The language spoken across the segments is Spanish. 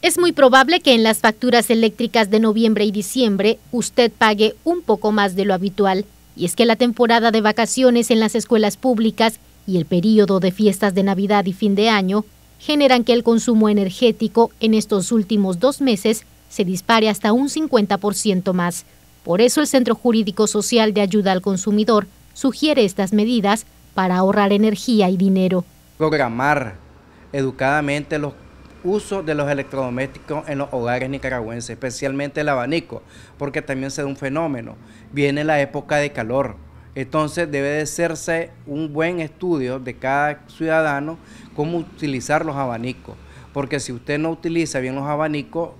Es muy probable que en las facturas eléctricas de noviembre y diciembre usted pague un poco más de lo habitual, y es que la temporada de vacaciones en las escuelas públicas y el periodo de fiestas de Navidad y fin de año generan que el consumo energético en estos últimos dos meses se dispare hasta un 50% más. Por eso el Centro Jurídico Social de Ayuda al Consumidor sugiere estas medidas para ahorrar energía y dinero. Programar educadamente los uso de los electrodomésticos en los hogares nicaragüenses, especialmente el abanico, porque también se da un fenómeno. Viene la época de calor, entonces debe de hacerse un buen estudio de cada ciudadano cómo utilizar los abanicos, porque si usted no utiliza bien los abanicos,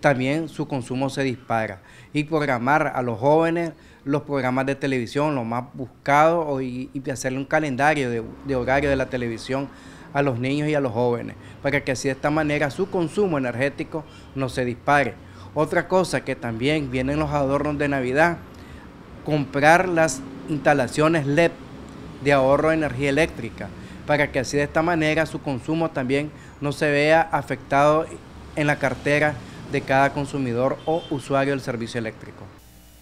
también su consumo se dispara. Y programar a los jóvenes los programas de televisión, lo más buscado, y, hacerle un calendario de, de horario de la televisión a los niños y a los jóvenes, para que así de esta manera su consumo energético no se dispare. Otra cosa que también vienen los adornos de Navidad, comprar las instalaciones LED de ahorro de energía eléctrica, para que así de esta manera su consumo también no se vea afectado en la cartera de cada consumidor o usuario del servicio eléctrico.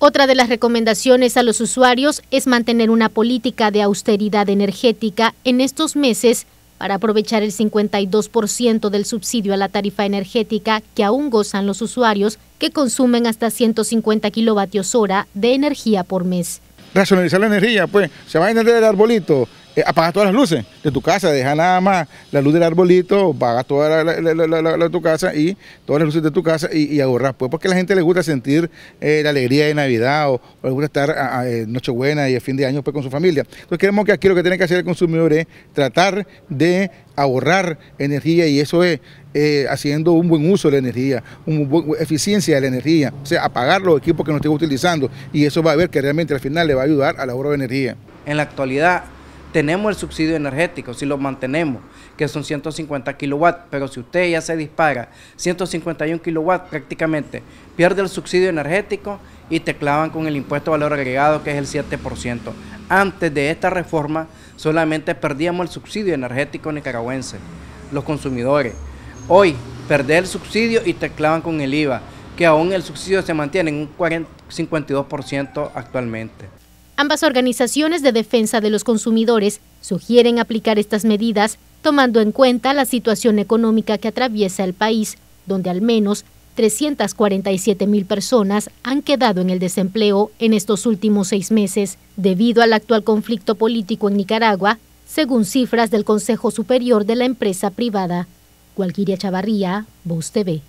Otra de las recomendaciones a los usuarios es mantener una política de austeridad energética en estos meses para aprovechar el 52% del subsidio a la tarifa energética que aún gozan los usuarios que consumen hasta 150 kilovatios hora de energía por mes. Racionalizar la energía, pues se va a vender el arbolito, eh, apaga todas las luces de tu casa, deja nada más la luz del arbolito, apaga toda tu casa y todas las luces de tu casa y, ahorrar pues porque a la gente le gusta sentir eh, la alegría de Navidad o, le gusta estar a, ah, ah, eh, Nochebuena y el fin de año pues, con su familia. Entonces queremos que aquí lo que tiene que hacer el consumidor es tratar de ahorrar energía y eso es haciendo un buen uso de la energía, una buena eficiencia de la energía, o sea, apagar los equipos que no estén utilizando y eso va a ver que realmente al final le va a ayudar al ahorro de energía. En la actualidad tenemos el subsidio energético, si lo mantenemos, que son 150 kilowatts, pero si usted ya se dispara 151 kilowatts prácticamente, pierde el subsidio energético y te clavan con el impuesto de valor agregado que es el 7%. Antes de esta reforma solamente perdíamos el subsidio energético nicaragüense, los consumidores. Hoy perder el subsidio y te clavan con el IVA, que aún el subsidio se mantiene en un 52% actualmente. Ambas organizaciones de defensa de los consumidores sugieren aplicar estas medidas tomando en cuenta la situación económica que atraviesa el país, donde al menos 347 mil personas han quedado en el desempleo en estos últimos seis meses debido al actual conflicto político en Nicaragua, según cifras del Consejo Superior de la Empresa Privada. Cualquiera Chavarría, Voz TV.